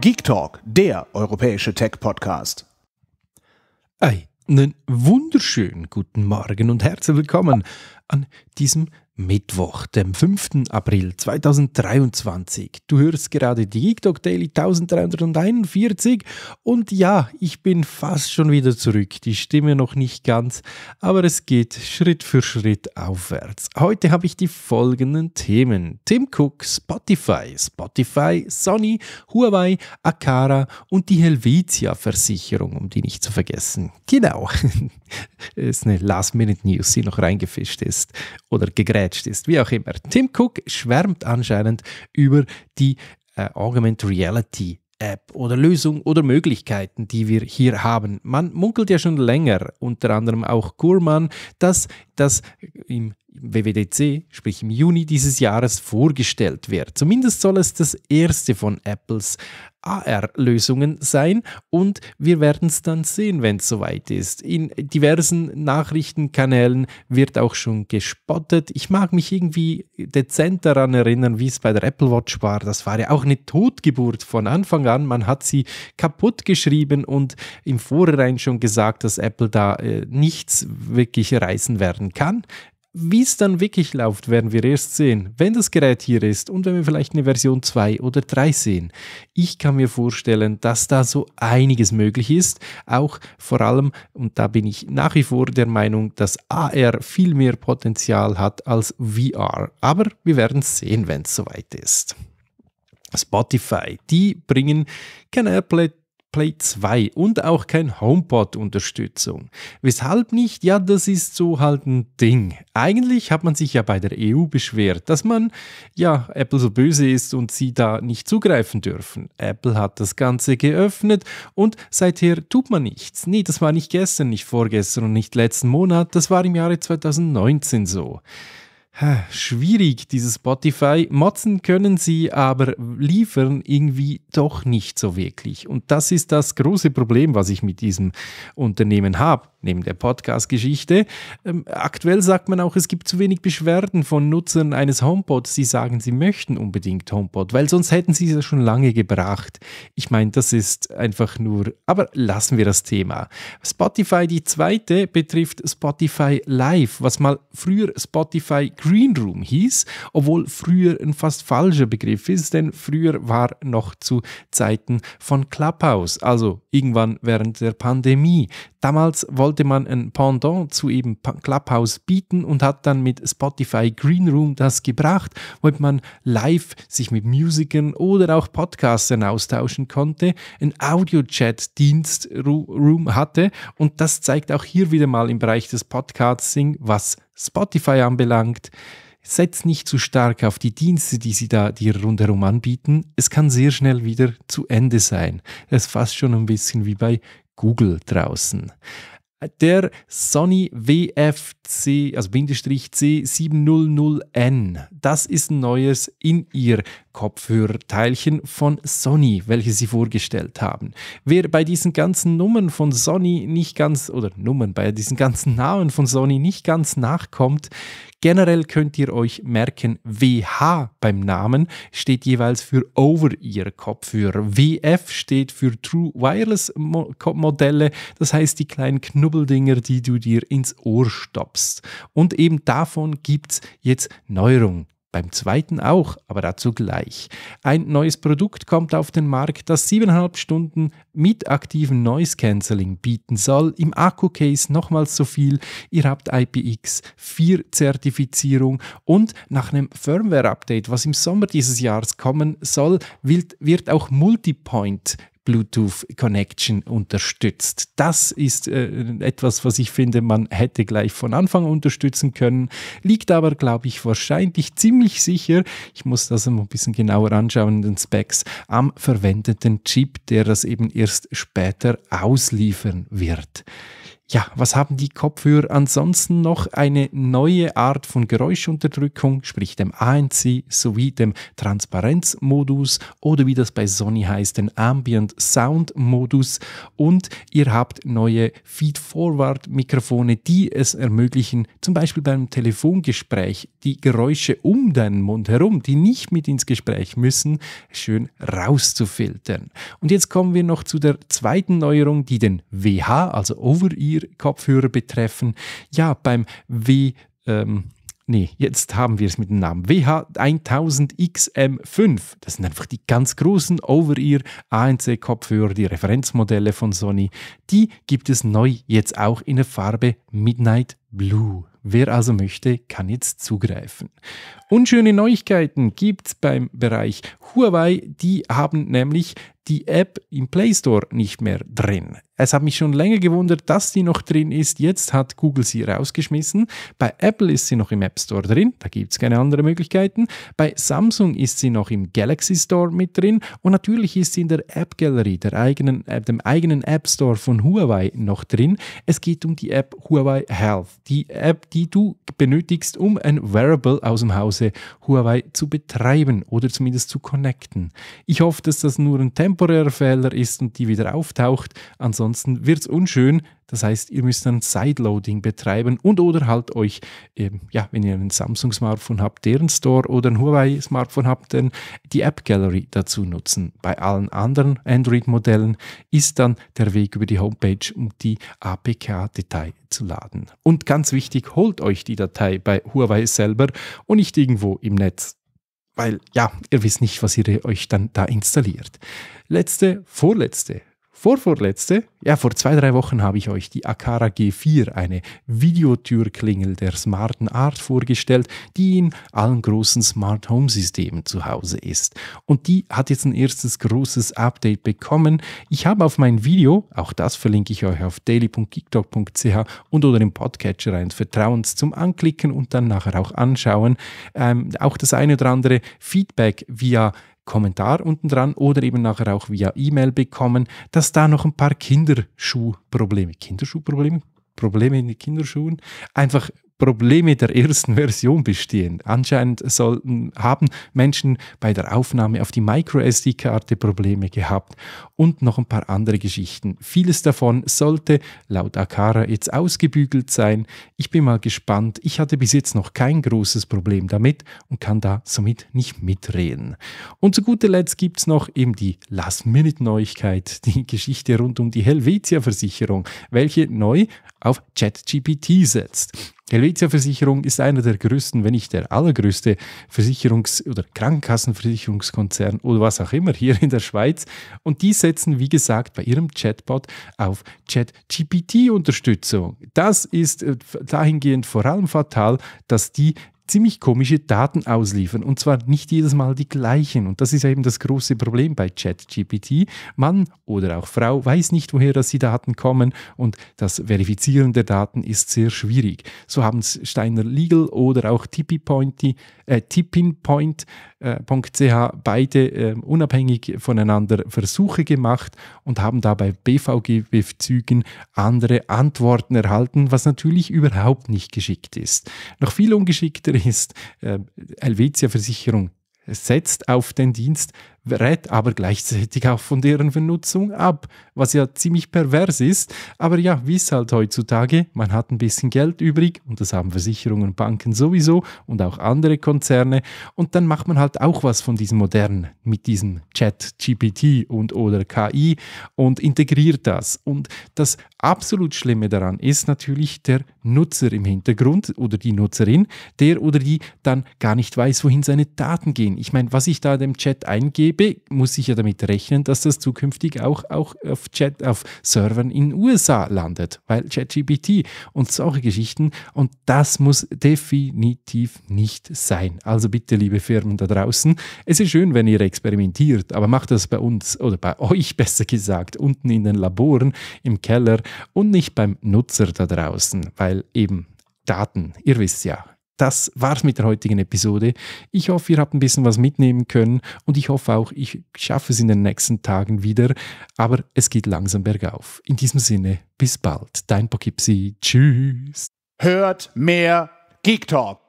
Geek Talk, der europäische Tech-Podcast. Einen wunderschönen guten Morgen und herzlich willkommen an diesem Mittwoch, dem 5. April 2023. Du hörst gerade die GeekDog Daily 1341 und ja, ich bin fast schon wieder zurück. Die Stimme noch nicht ganz, aber es geht Schritt für Schritt aufwärts. Heute habe ich die folgenden Themen. Tim Cook, Spotify, Spotify, Sony, Huawei, Akara und die Helvetia Versicherung, um die nicht zu vergessen. Genau. es ist eine Last-Minute-News, die noch reingefischt ist oder gegräbt geplätscht ist. Wie auch immer. Tim Cook schwärmt anscheinend über die äh, Augmented Reality App oder Lösung oder Möglichkeiten, die wir hier haben. Man munkelt ja schon länger, unter anderem auch Gurman, dass das im WWDC, sprich im Juni dieses Jahres, vorgestellt wird. Zumindest soll es das erste von Apples AR-Lösungen sein und wir werden es dann sehen, wenn es soweit ist. In diversen Nachrichtenkanälen wird auch schon gespottet. Ich mag mich irgendwie dezent daran erinnern, wie es bei der Apple Watch war. Das war ja auch eine Totgeburt von Anfang an. Man hat sie kaputt geschrieben und im Vorhinein schon gesagt, dass Apple da äh, nichts wirklich reißen werden kann. Wie es dann wirklich läuft, werden wir erst sehen, wenn das Gerät hier ist und wenn wir vielleicht eine Version 2 oder 3 sehen. Ich kann mir vorstellen, dass da so einiges möglich ist, auch vor allem, und da bin ich nach wie vor der Meinung, dass AR viel mehr Potenzial hat als VR. Aber wir werden es sehen, wenn es soweit ist. Spotify, die bringen kein Applet Play 2 und auch kein HomePod-Unterstützung. Weshalb nicht? Ja, das ist so halt ein Ding. Eigentlich hat man sich ja bei der EU beschwert, dass man, ja, Apple so böse ist und sie da nicht zugreifen dürfen. Apple hat das Ganze geöffnet und seither tut man nichts. Nee, das war nicht gestern, nicht vorgestern und nicht letzten Monat, das war im Jahre 2019 so. Schwierig, dieses Spotify. Motzen können sie, aber liefern irgendwie doch nicht so wirklich. Und das ist das große Problem, was ich mit diesem Unternehmen habe neben der Podcast-Geschichte. Ähm, aktuell sagt man auch, es gibt zu wenig Beschwerden von Nutzern eines HomePods, die sagen, sie möchten unbedingt HomePod, weil sonst hätten sie es ja schon lange gebracht. Ich meine, das ist einfach nur, aber lassen wir das Thema. Spotify, die zweite, betrifft Spotify Live, was mal früher Spotify Green Room hieß, obwohl früher ein fast falscher Begriff ist, denn früher war noch zu Zeiten von Clubhouse, also irgendwann während der Pandemie. Damals wollte wollte man ein Pendant zu eben Clubhouse bieten und hat dann mit Spotify Green Room das gebracht, wo man live sich mit Musikern oder auch Podcastern austauschen konnte, ein Audio-Chat-Dienst Room hatte und das zeigt auch hier wieder mal im Bereich des Podcasting, was Spotify anbelangt. Setzt nicht zu stark auf die Dienste, die sie da dir rundherum anbieten. Es kann sehr schnell wieder zu Ende sein. Es ist fast schon ein bisschen wie bei Google draußen der Sony WF C, also Bindestrich C700N. Das ist ein neues In-Ear-Kopfhörerteilchen von Sony, welches sie vorgestellt haben. Wer bei diesen ganzen Nummern von Sony nicht ganz, oder Nummern, bei diesen ganzen Namen von Sony nicht ganz nachkommt, generell könnt ihr euch merken, WH beim Namen steht jeweils für Over-Ear-Kopfhörer. WF steht für True Wireless-Modelle, das heißt die kleinen Knubbeldinger, die du dir ins Ohr stoppst. Papst. Und eben davon gibt es jetzt Neuerungen. Beim zweiten auch, aber dazu gleich. Ein neues Produkt kommt auf den Markt, das siebeneinhalb Stunden mit aktivem Noise Cancelling bieten soll. Im Akku-Case nochmals so viel. Ihr habt IPX4-Zertifizierung und nach einem Firmware-Update, was im Sommer dieses Jahres kommen soll, wird auch Multipoint Bluetooth-Connection unterstützt. Das ist äh, etwas, was ich finde, man hätte gleich von Anfang unterstützen können, liegt aber, glaube ich, wahrscheinlich ziemlich sicher, ich muss das ein bisschen genauer anschauen, in den Specs, am verwendeten Chip, der das eben erst später ausliefern wird. Ja, was haben die Kopfhörer ansonsten noch? Eine neue Art von Geräuschunterdrückung, sprich dem ANC sowie dem Transparenzmodus oder wie das bei Sony heißt, den Ambient Sound Modus. Und ihr habt neue Feed-Forward-Mikrofone, die es ermöglichen, zum Beispiel beim Telefongespräch die Geräusche um deinen Mund herum, die nicht mit ins Gespräch müssen, schön rauszufiltern. Und jetzt kommen wir noch zu der zweiten Neuerung, die den WH, also Over-Ear, Kopfhörer betreffen. Ja, beim W. Ähm, Nee, jetzt haben wir es mit dem Namen. WH1000XM5. Das sind einfach die ganz großen Over-Ear ANC-Kopfhörer, die Referenzmodelle von Sony. Die gibt es neu jetzt auch in der Farbe Midnight Blue. Wer also möchte, kann jetzt zugreifen. Unschöne Neuigkeiten gibt es beim Bereich Huawei, die haben nämlich die App im Play Store nicht mehr drin. Es hat mich schon länger gewundert, dass die noch drin ist. Jetzt hat Google sie rausgeschmissen. Bei Apple ist sie noch im App Store drin. Da gibt es keine anderen Möglichkeiten. Bei Samsung ist sie noch im Galaxy Store mit drin. Und natürlich ist sie in der App Gallery, der eigenen, äh, dem eigenen App Store von Huawei noch drin. Es geht um die App Huawei Health. Die App, die du benötigst, um ein Wearable aus dem Hause Huawei zu betreiben oder zumindest zu connecten connecten. Ich hoffe, dass das nur ein temporärer Fehler ist und die wieder auftaucht. Ansonsten wird es unschön. Das heißt, ihr müsst dann Sideloading betreiben und oder halt euch, eben, ähm, ja, wenn ihr ein Samsung-Smartphone habt, deren Store oder ein Huawei-Smartphone habt, dann die App Gallery dazu nutzen. Bei allen anderen Android-Modellen ist dann der Weg über die Homepage, um die APK-Datei zu laden. Und ganz wichtig, holt euch die Datei bei Huawei selber und nicht irgendwo im Netz weil ja, ihr wisst nicht, was ihr euch dann da installiert. Letzte, vorletzte vorvorletzte, ja, vor zwei, drei Wochen habe ich euch die Akara G4, eine Videotürklingel der smarten Art vorgestellt, die in allen großen Smart Home Systemen zu Hause ist. Und die hat jetzt ein erstes großes Update bekommen. Ich habe auf mein Video, auch das verlinke ich euch auf daily.geekdog.ch und oder im Podcatcher eines Vertrauens zum Anklicken und dann nachher auch anschauen, ähm, auch das eine oder andere Feedback via Kommentar unten dran oder eben nachher auch via E-Mail bekommen, dass da noch ein paar Kinderschuhprobleme, Kinderschuhprobleme, Probleme in den Kinderschuhen einfach Probleme der ersten Version bestehen. Anscheinend sollten, haben Menschen bei der Aufnahme auf die MicroSD-Karte Probleme gehabt und noch ein paar andere Geschichten. Vieles davon sollte laut Akara jetzt ausgebügelt sein. Ich bin mal gespannt. Ich hatte bis jetzt noch kein großes Problem damit und kann da somit nicht mitreden. Und zu guter Letzt gibt es noch eben die Last-Minute-Neuigkeit, die Geschichte rund um die Helvetia-Versicherung, welche neu auf ChatGPT setzt. Helvetia Versicherung ist einer der größten, wenn nicht der allergrößte Versicherungs- oder Krankenkassenversicherungskonzern oder was auch immer hier in der Schweiz. Und die setzen, wie gesagt, bei ihrem Chatbot auf chat gpt unterstützung Das ist äh, dahingehend vor allem fatal, dass die ziemlich komische Daten ausliefern. Und zwar nicht jedes Mal die gleichen. Und das ist eben das große Problem bei ChatGPT. Mann oder auch Frau weiß nicht, woher das die Daten kommen und das Verifizieren der Daten ist sehr schwierig. So haben es Steiner Legal oder auch Tipping äh, Point, äh, Tipping Point äh, beide äh, unabhängig voneinander Versuche gemacht und haben dabei BVG-Bezügen andere Antworten erhalten, was natürlich überhaupt nicht geschickt ist. Noch viel ungeschickter ist, äh, Helvetia Versicherung setzt auf den Dienst rät aber gleichzeitig auch von deren Benutzung ab, was ja ziemlich pervers ist. Aber ja, wie es halt heutzutage, man hat ein bisschen Geld übrig und das haben Versicherungen und Banken sowieso und auch andere Konzerne und dann macht man halt auch was von diesem modernen mit diesem Chat GPT und oder KI und integriert das. Und das absolut Schlimme daran ist natürlich der Nutzer im Hintergrund oder die Nutzerin, der oder die dann gar nicht weiß, wohin seine Daten gehen. Ich meine, was ich da dem Chat eingebe, gebe, muss ich ja damit rechnen, dass das zukünftig auch, auch auf, Chat, auf Servern in den USA landet, weil ChatGPT und solche Geschichten. Und das muss definitiv nicht sein. Also bitte, liebe Firmen da draußen, es ist schön, wenn ihr experimentiert, aber macht das bei uns oder bei euch besser gesagt, unten in den Laboren, im Keller und nicht beim Nutzer da draußen, weil eben Daten, ihr wisst ja, das war's mit der heutigen Episode. Ich hoffe, ihr habt ein bisschen was mitnehmen können und ich hoffe auch, ich schaffe es in den nächsten Tagen wieder. Aber es geht langsam bergauf. In diesem Sinne, bis bald. Dein Poughkeepsie. Tschüss. Hört mehr Geek Talk.